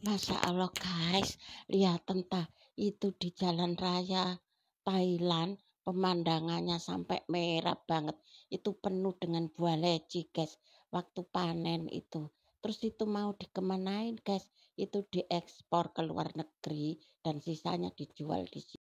Masya Allah guys, lihat entah itu di jalan raya Thailand, pemandangannya sampai merah banget. Itu penuh dengan buah leci guys, waktu panen itu. Terus itu mau dikemanain guys, itu diekspor ke luar negeri dan sisanya dijual di sini.